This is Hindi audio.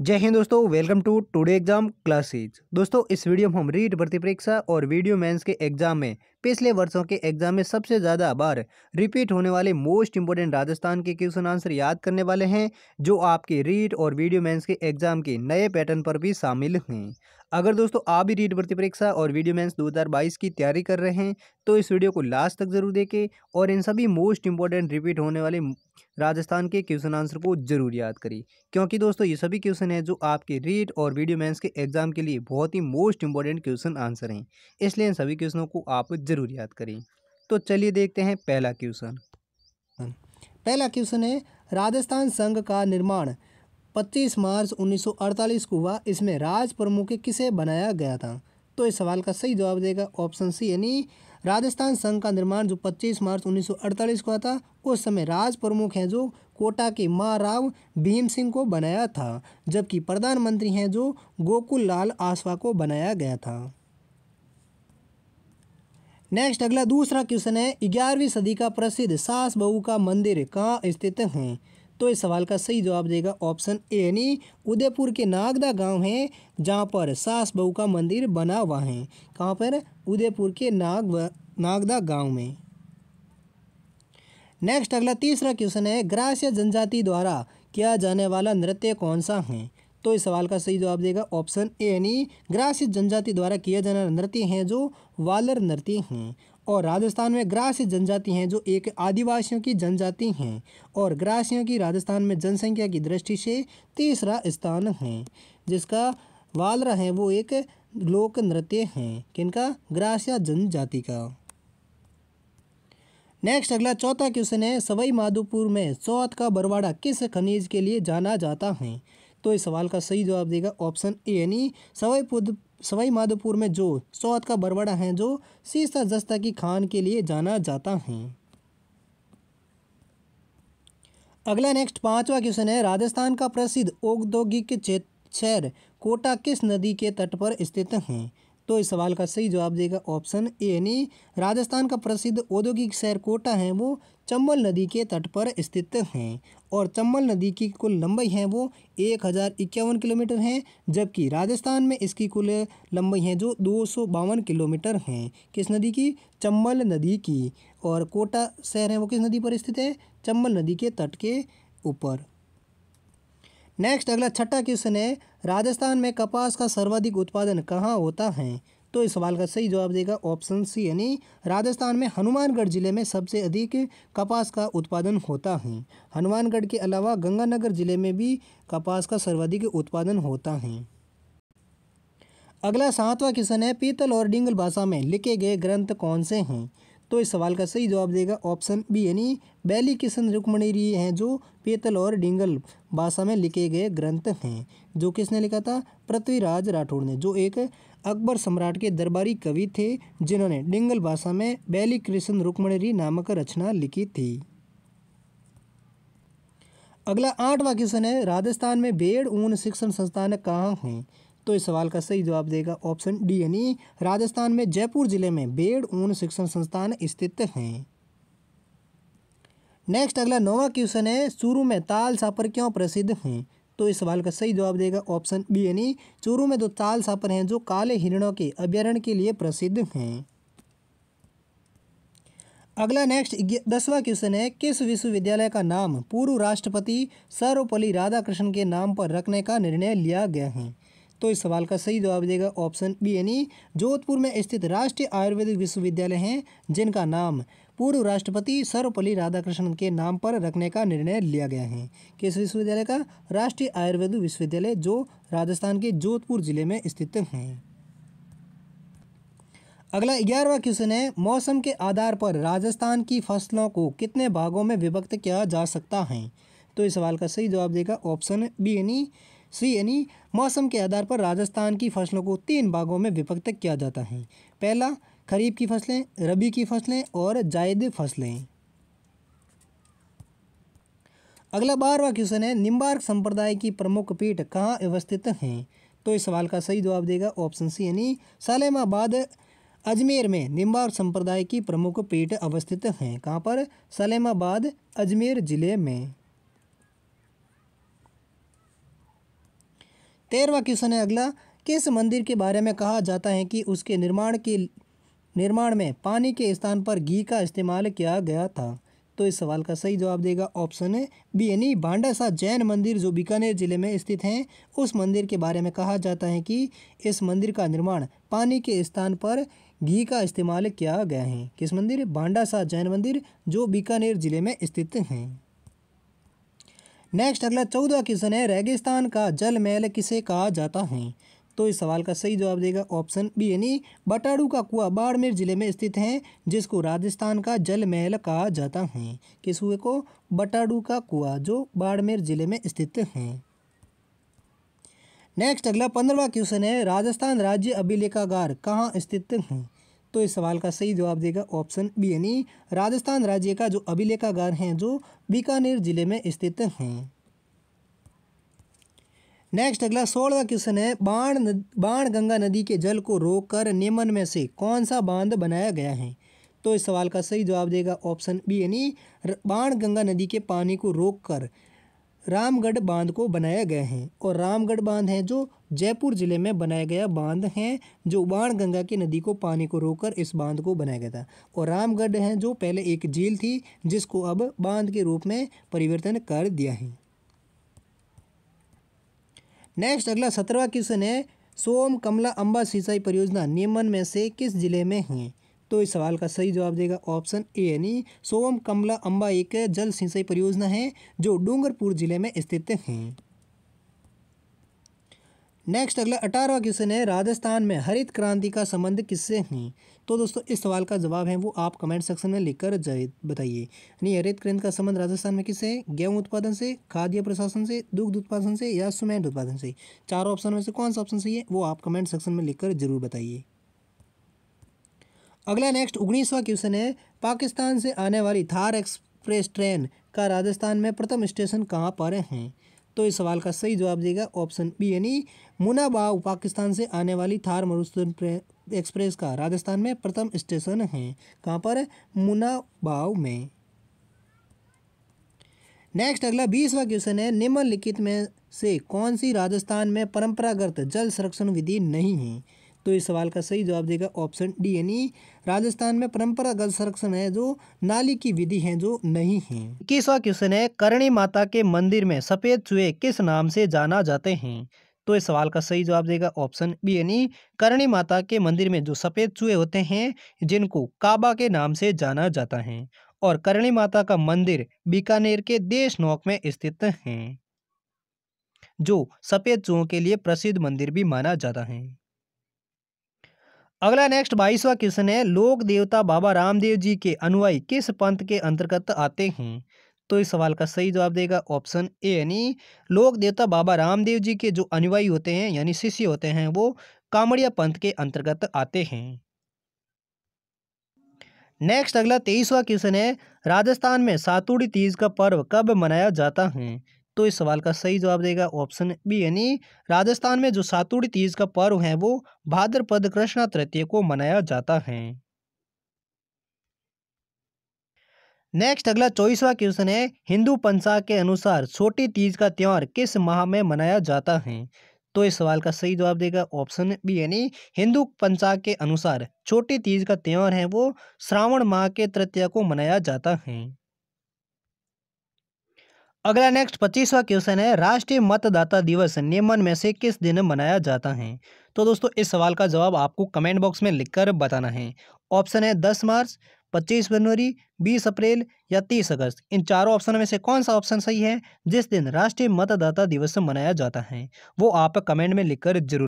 जय हिंद दोस्तों welcome to today exam classes दोस्तों इस वीडियो में हम रीट भर्ती परीक्षा और वीडियो मेंस के एग्जाम में पिछले वर्षों के एग्जाम में सबसे ज़्यादा बार रिपीट होने वाले मोस्ट इंपोर्टेंट राजस्थान के क्वेश्चन आंसर याद करने वाले हैं जो आपके रीट और वीडियो मेंस के एग्जाम के नए पैटर्न पर भी शामिल हैं अगर दोस्तों आप भी रीट भर्ती परीक्षा और वीडियो मेंस 2022 की तैयारी कर रहे हैं तो इस वीडियो को लास्ट तक जरूर देखें और इन सभी मोस्ट इंपॉर्टेंट रिपीट होने वाले राजस्थान के क्वेश्चन आंसर को जरूर याद करें क्योंकि दोस्तों ये सभी क्वेश्चन हैं जो आपके रीट और वीडियो मेंस के एग्जाम के लिए बहुत ही मोस्ट इंपॉर्टेंट क्वेश्चन आंसर हैं इसलिए इन सभी क्वेश्चनों को आप ज़रूर याद करिए तो चलिए देखते हैं पहला क्वेश्चन हाँ, पहला क्वेश्चन है राजस्थान संघ का निर्माण 25 मार्च 1948 को हुआ इसमें राज प्रमुख किसे बनाया गया था तो इस सवाल का सही जवाब देगा ऑप्शन सी यानी राजस्थान संघ का निर्माण जो 25 मार्च 1948 को हुआ था उस समय राज प्रमुख हैं जो कोटा के महाराव भीम सिंह को बनाया था जबकि प्रधानमंत्री हैं जो गोकुल लाल आसवा को बनाया गया था नेक्स्ट अगला दूसरा क्वेश्चन है ग्यारहवीं सदी का प्रसिद्ध सास बहू का मंदिर कहाँ स्थित है तो इस सवाल का सही जवाब देगा ऑप्शन ए यानी उदयपुर के नागदा गांव है जहां पर सास बहू का मंदिर बना हुआ है कहां पर उदयपुर के नाग नागदा गांव में नेक्स्ट अगला तीसरा क्वेश्चन है ग्रास्य जनजाति द्वारा किया जाने वाला नृत्य कौन सा है तो इस सवाल का सही जवाब देगा ऑप्शन ए यानी ग्रासित जनजाति द्वारा किया जाना नृत्य हैं जो वालर नृत्य हैं और राजस्थान में ग्रासित जनजाति हैं जो एक आदिवासियों की जनजाति हैं और ग्रासियों की राजस्थान में जनसंख्या की दृष्टि से तीसरा स्थान है जिसका वालर है वो एक लोक नृत्य हैं किनका ग्रासिया जनजाति का नेक्स्ट अगला चौथा क्वेश्चन है सवाई माधोपुर में चौथ का बरवाड़ा किस खनिज के लिए जाना जाता है तो इस सवाल का सही जवाब देगा ऑप्शन ए यानी सवाई पुद सवाई माधोपुर में जो सौत का बरबड़ा है जो सीसा जस्ता की खान के लिए जाना जाता है अगला नेक्स्ट पांचवा क्वेश्चन है राजस्थान का प्रसिद्ध औद्योगिक क्षेत्र कोटा किस नदी के तट पर स्थित है तो इस सवाल का सही जवाब देगा ऑप्शन ए यानी राजस्थान का प्रसिद्ध औद्योगिक शहर कोटा है वो चंबल नदी के तट पर स्थित हैं और चंबल नदी की कुल लंबाई है वो एक हज़ार इक्यावन किलोमीटर है जबकि राजस्थान में इसकी कुल लंबाई है जो दो सौ बावन किलोमीटर हैं किस नदी की चंबल नदी की और कोटा शहर है वो किस नदी पर स्थित है चंबल नदी के तट के ऊपर नेक्स्ट अगला छठा क्वेश्चन है राजस्थान में कपास का सर्वाधिक उत्पादन कहाँ होता है तो इस सवाल का सही जवाब देगा ऑप्शन सी यानी राजस्थान में हनुमानगढ़ जिले में सबसे अधिक कपास का उत्पादन होता है हनुमानगढ़ के अलावा गंगानगर जिले में भी कपास का सर्वाधिक उत्पादन होता है अगला सातवां क्वेश्चन है पीतल और डिंगल भाषा में लिखे गए ग्रंथ कौन से हैं तो इस सवाल का सही जवाब देगा ऑप्शन बी यानी बैली किशन रुकमणिरी हैं जो पेतल और डिंगल भाषा में लिखे गए ग्रंथ हैं जो किसने लिखा था पृथ्वीराज राठौड़ ने जो एक अकबर सम्राट के दरबारी कवि थे जिन्होंने डिंगल भाषा में बैली कृष्ण रुक्मणिरी नामक रचना लिखी थी अगला आठवां क्वेश्चन है राजस्थान में भेड़ ऊन शिक्षण संस्थान कहाँ हैं तो इस सवाल का सही जवाब देगा ऑप्शन डी यानी राजस्थान में जयपुर जिले में बेड़ ऊन शिक्षण संस्थान स्थित हैं नेक्स्ट अगला नौवा क्वेश्चन है चूरू में ताल सापर क्यों प्रसिद्ध हैं तो इस सवाल का सही जवाब देगा ऑप्शन बी यानी चूरू में दो ताल सापर हैं जो काले हिरणों के अभ्यारण्य के लिए प्रसिद्ध हैं अगला नेक्स्ट दसवा क्वेश्चन है किस विश्वविद्यालय का नाम पूर्व राष्ट्रपति सर्वपल्ली राधाकृष्ण के नाम पर रखने का निर्णय लिया गया है तो इस सवाल का सही जवाब देगा ऑप्शन बी यानी जोधपुर में स्थित राष्ट्रीय आयुर्वेदिक विश्वविद्यालय हैं जिनका नाम पूर्व राष्ट्रपति सर्वपल्ली राधाकृष्णन के नाम पर रखने का निर्णय लिया गया है किस विश्वविद्यालय का राष्ट्रीय आयुर्वेद विश्वविद्यालय जो राजस्थान के जोधपुर जिले में स्थित हैं अगला ग्यारहवा क्वेश्चन है मौसम के आधार पर राजस्थान की फसलों को कितने भागों में विभक्त किया जा सकता है तो इस सवाल का सही जवाब देगा ऑप्शन बी यानी सी यानी मौसम के आधार पर राजस्थान की फसलों को तीन भागों में विभक्त किया जाता है पहला खरीफ की फसलें रबी की फसलें और जायद फसलें अगला बारवा क्वेश्चन है निम्बार्क संप्रदाय की प्रमुख पीठ कहाँ अवस्थित हैं तो इस सवाल का सही जवाब देगा ऑप्शन सी यानी सलेमाबाद अजमेर में निम्बार्क संप्रदाय की प्रमुख पीठ अवस्थित हैं कहाँ पर सलेमाबाद अजमेर जिले में तेरहवा क्वेश्चन है अगला किस मंदिर के बारे में कहा जाता है कि उसके निर्माण के निर्माण में पानी के स्थान पर घी का इस्तेमाल किया गया था तो इस सवाल का सही जवाब देगा ऑप्शन बी यानी भांडा जैन मंदिर जो बीकानेर जिले में स्थित हैं उस मंदिर के बारे में कहा जाता है कि इस मंदिर का निर्माण पानी के स्थान पर घी का इस्तेमाल किया गया है किस मंदिर भांडा जैन मंदिर जो बीकानेर जिले में स्थित हैं नेक्स्ट अगला चौदह क्वेश्चन है रेगिस्तान का जल महल किसे कहा जाता है तो इस सवाल का सही जवाब देगा ऑप्शन बी यानी बटाड़ू का कुआ बाड़मेर जिले में स्थित है जिसको राजस्थान का जल महल कहा जाता है किस हुए को बटाड़ू का कुआ जो बाड़मेर जिले में स्थित है नेक्स्ट अगला पंद्रवा क्वेश्चन है राजस्थान राज्य अभिलेखागार कहाँ स्थित है तो इस सवाल का सही जवाब देगा ऑप्शन बी यानी राजस्थान राज्य का जो अभिलेखागार हैं जो बीकानेर जिले में स्थित हैं नेक्स्ट अगला सोलह क्वेश्चन है बाण नद, बाण गंगा नदी के जल को रोककर नेमन में से कौन सा बांध बनाया गया है तो इस सवाल का सही जवाब देगा ऑप्शन बी यानी बाण गंगा नदी के पानी को रोककर रामगढ़ बांध को बनाया गया है और रामगढ़ बांध है जो जयपुर ज़िले में बनाया गया बांध है जो बाण गंगा की नदी को पानी को रोककर इस बांध को बनाया गया था और रामगढ़ है जो पहले एक झील थी जिसको अब बांध के रूप में परिवर्तन कर दिया है नेक्स्ट अगला सत्रहवा क्वेश्चन है सोम कमला अम्बा सिंचाई परियोजना नियमन में से किस जिले में है तो इस सवाल का सही जवाब देगा ऑप्शन ए यानी सोम कमला अम्बा एक जल सिंचाई परियोजना है जो डूंगरपुर जिले में स्थित है नेक्स्ट अगला अठारहवा क्वेश्चन है राजस्थान में हरित क्रांति का संबंध किससे है तो दोस्तों इस सवाल का जवाब है वो आप कमेंट सेक्शन में लिखकर बताइए यानी हरित क्रांति का संबंध राजस्थान में किससे है गेहूं उत्पादन से खाद्य प्रशासन से दुग्ध उत्पादन से या सुमेंट उत्पादन से चारों ऑप्शन में से कौन सा ऑप्शन सही है वो आप कमेंट सेक्शन में लिखकर जरूर बताइए अगला नेक्स्ट उन्नीसवा क्वेश्चन है पाकिस्तान से आने वाली थार एक्सप्रेस ट्रेन का राजस्थान में प्रथम स्टेशन कहाँ पर हैं तो इस सवाल का सही जवाब देगा ऑप्शन बी यानी मुनाबाव पाकिस्तान से आने वाली थार मरुस्थन एक्सप्रेस का राजस्थान में प्रथम स्टेशन है कहाँ पर मुनाबाव में नेक्स्ट अगला बीसवा क्वेश्चन है निम्नलिखित में से कौन सी राजस्थान में परंपरागत जल संरक्षण विधि नहीं है तो इस सवाल का सही जवाब देगा ऑप्शन डी यानी राजस्थान में परंपरागत संरक्षण है जो नाली की विधि है जो नहीं है इक्कीसवा क्वेश्चन है करणी माता के मंदिर में सफेद चूहे किस नाम से जाना जाते हैं तो इस सवाल का सही जवाब देगा ऑप्शन बी यानी करणी माता के मंदिर में जो सफ़ेद चूहे होते हैं जिनको काबा के नाम से जाना जाता है और करणी माता का मंदिर बीकानेर के देशनोक में स्थित है जो सफ़ेद चूहों के लिए प्रसिद्ध मंदिर भी माना जाता है अगला नेक्स्ट बाईसवा क्वेश्चन है लोक देवता बाबा रामदेव जी के अनुयायी किस पंथ के अंतर्गत आते हैं तो इस सवाल का सही जवाब देगा ऑप्शन ए यानी लोक देवता बाबा रामदेव जी के जो अनुयायी होते हैं यानी शिष्य होते हैं वो कांवड़िया पंथ के अंतर्गत आते हैं नेक्स्ट अगला तेईसवा क्वेश्चन है राजस्थान में सातुड़ी तीज का पर्व कब मनाया जाता है तो इस सवाल का सही जवाब देगा ऑप्शन बी यानी राजस्थान में जो सातुड़ी तीज का पर्व है वो भाद्रपद कृष्णा तृतीय को मनाया जाता है नेक्स्ट अगला चौबीसवा क्वेश्चन है हिंदू पंचाग के अनुसार छोटी तीज का त्यौहार किस माह में मनाया जाता है तो इस सवाल का सही जवाब देगा ऑप्शन बी यानी हिंदू पंचाग के अनुसार छोटी तीज का त्यौहार है वो श्रावण माह के तृतीया को मनाया जाता है अगला नेक्स्ट पच्चीसवा क्वेश्चन है राष्ट्रीय मतदाता दिवस नियमन में से किस दिन मनाया जाता है तो दोस्तों इस सवाल का जवाब आपको कमेंट बॉक्स में लिखकर बताना है ऑप्शन है दस मार्च पच्चीस जनवरी बीस अप्रैल या तीस अगस्त इन चारों ऑप्शन में से कौन सा ऑप्शन सही है जिस दिन राष्ट्रीय मतदाता दिवस मनाया जाता है वो आप कमेंट में लिखकर जरूर